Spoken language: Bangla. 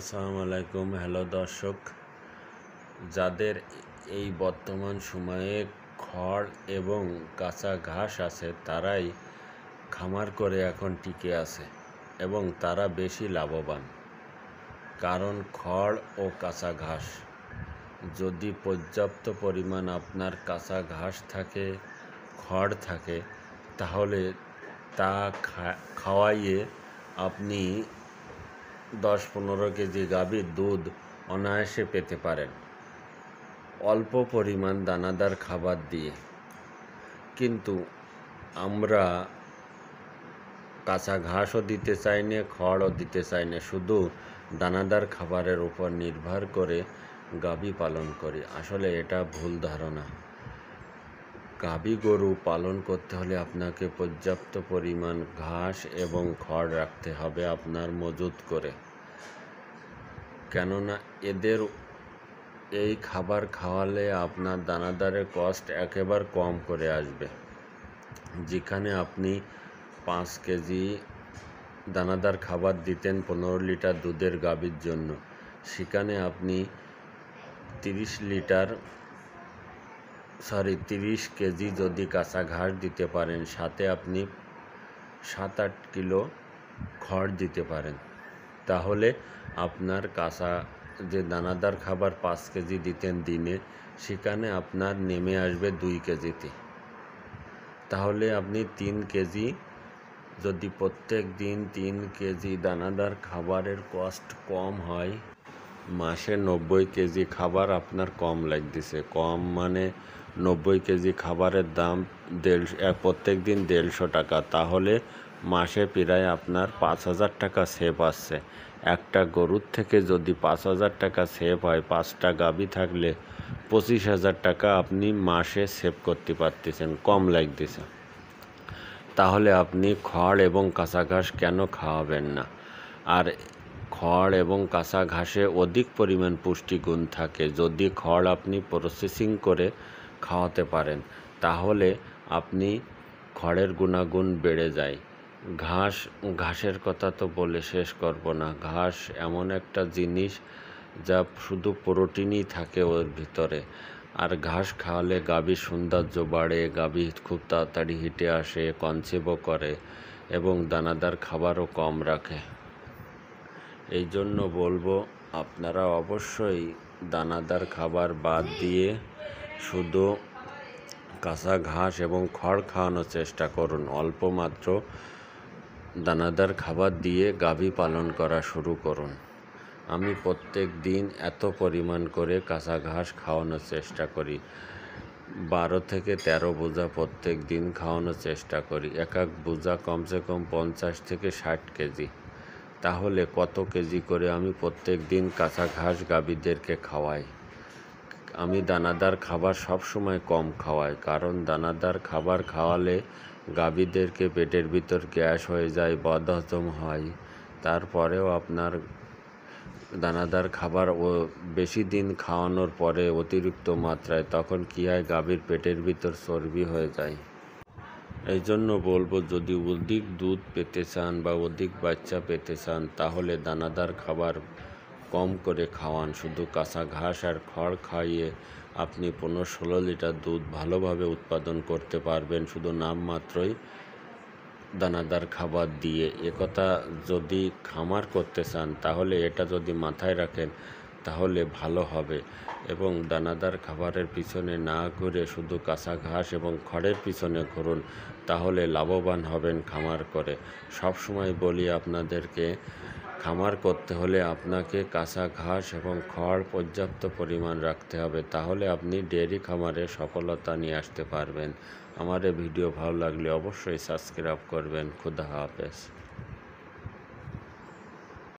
আসসালামু আলাইকুম হ্যালো দর্শক যাদের এই বর্তমান সময়ে খড় এবং কাঁচা ঘাস আছে তারাই খামার করে এখন টিকে আছে এবং তারা বেশি লাভবান কারণ খড় ও কাঁচা ঘাস যদি পর্যাপ্ত পরিমাণ আপনার কাঁচা ঘাস থাকে খড় থাকে তাহলে তা খাওয়াইয়ে আপনি দশ পনেরো কেজি গাভীর দুধ অনায়াসে পেতে পারেন অল্প পরিমাণ দানাদার খাবার দিয়ে কিন্তু আমরা কাঁচা ঘাসও দিতে চাই না খড়ও দিতে চাই না শুধু দানাদার খাবারের উপর নির্ভর করে গাভী পালন করি আসলে এটা ভুল ধারণা গাভী গরু পালন করতে হলে আপনাকে পর্যাপ্ত পরিমাণ ঘাস এবং খড় রাখতে হবে আপনার মজুত করে কেননা এদের এই খাবার খাওয়ালে আপনার দানাদারের কস্ট একেবারে কম করে আসবে যেখানে আপনি পাঁচ কেজি দানাদার খাবার দিতেন পনেরো লিটার দুধের গাভীর জন্য সেখানে আপনি তিরিশ লিটার সরি তিরিশ কেজি যদি কাঁচা ঘাস দিতে পারেন সাথে আপনি সাত আট কিলো খড় দিতে পারেন তাহলে আপনার কাঁচা যে দানাদার খাবার পাঁচ কেজি দিতেন দিনে সেখানে আপনার নেমে আসবে দুই কেজিতে তাহলে আপনি তিন কেজি যদি প্রত্যেক দিন তিন কেজি দানাদার খাবারের কস্ট কম হয় মাসে নব্বই কেজি খাবার আপনার কম লাগতেছে কম মানে নব্বই কেজি খাবারের দাম দেড় প্রত্যেক দিন দেড়শো টাকা তাহলে মাসে প্রায় আপনার পাঁচ হাজার টাকা সেভ আসছে একটা গরুর থেকে যদি পাঁচ হাজার টাকা সেভ হয় পাঁচটা গাবি থাকলে পঁচিশ হাজার টাকা আপনি মাসে সেভ করতে পারতেছেন কম লাগতেছেন তাহলে আপনি খড় এবং কাঁচা ঘাস কেন খাওয়াবেন না আর খড় এবং কাঁচা ঘাসে অধিক পরিমাণ পুষ্টিগুণ থাকে যদি খড় আপনি প্রসেসিং করে খাওয়াতে পারেন তাহলে আপনি খড়ের গুণাগুণ বেড়ে যায় ঘাস ঘাসের কথা তো বলে শেষ করব না ঘাস এমন একটা জিনিস যা শুধু প্রোটিনই থাকে ওর ভিতরে আর ঘাস খাওয়ালে গাভীর সৌন্দর্য বাড়ে গাভী খুব তাড়াতাড়ি হিটে আসে কনসেভও করে এবং দানাদার খাবারও কম রাখে এই জন্য বলবো আপনারা অবশ্যই দানাদার খাবার বাদ দিয়ে শুধু কাঁচা ঘাস এবং খড় খাওয়ানোর চেষ্টা করুন অল্প মাত্র দানাদার খাবার দিয়ে গাভী পালন করা শুরু করুন আমি প্রত্যেক দিন এত পরিমাণ করে কাঁচা ঘাস খাওয়ানোর চেষ্টা করি বারো থেকে তেরো বোঝা প্রত্যেক দিন খাওয়ানোর চেষ্টা করি এক এক বোঝা কমসে কম পঞ্চাশ থেকে ষাট কেজি তাহলে কত কেজি করে আমি প্রত্যেক দিন কাঁচা ঘাস গাভীদেরকে খাওয়াই আমি দানাদার খাবার সবসময় কম খাওয়াই কারণ দানাদার খাবার খাওয়ালে গাভীদেরকে পেটের ভিতর গ্যাস হয়ে যায় বদহজম হয় তারপরেও আপনার দানাদার খাবার ও বেশি দিন খাওয়ানোর পরে অতিরিক্ত মাত্রায় তখন কী হয় গাভীর পেটের ভিতর চর্বি হয়ে যায় এই জন্য বলবো যদি অধিক দুধ পেতে চান বা অধিক বাচ্চা পেতে চান তাহলে দানাদার খাবার কম করে খাওয়ান শুধু কাঁচা ঘাস আর খড় খাইয়ে আপনি পনেরো ষোলো লিটার দুধ ভালোভাবে উৎপাদন করতে পারবেন শুধু নামমাত্রই দানাদার খাবার দিয়ে একথা যদি খামার করতে চান তাহলে এটা যদি মাথায় রাখেন তাহলে ভালো হবে এবং দানাদার খাবারের পিছনে না ঘুরে শুধু কাঁচা ঘাস এবং খড়ের পিছনে ঘুরুন তাহলে লাভবান হবেন খামার করে সব সময় বলি আপনাদেরকে খামার করতে হলে আপনাকে কাঁচা ঘাস এবং খড় পর্যাপ্ত পরিমাণ রাখতে হবে তাহলে আপনি ডেয়ারি খামারে সফলতা নিয়ে আসতে পারবেন আমার ভিডিও ভালো লাগলে অবশ্যই সাবস্ক্রাইব করবেন খুদা হাফেজ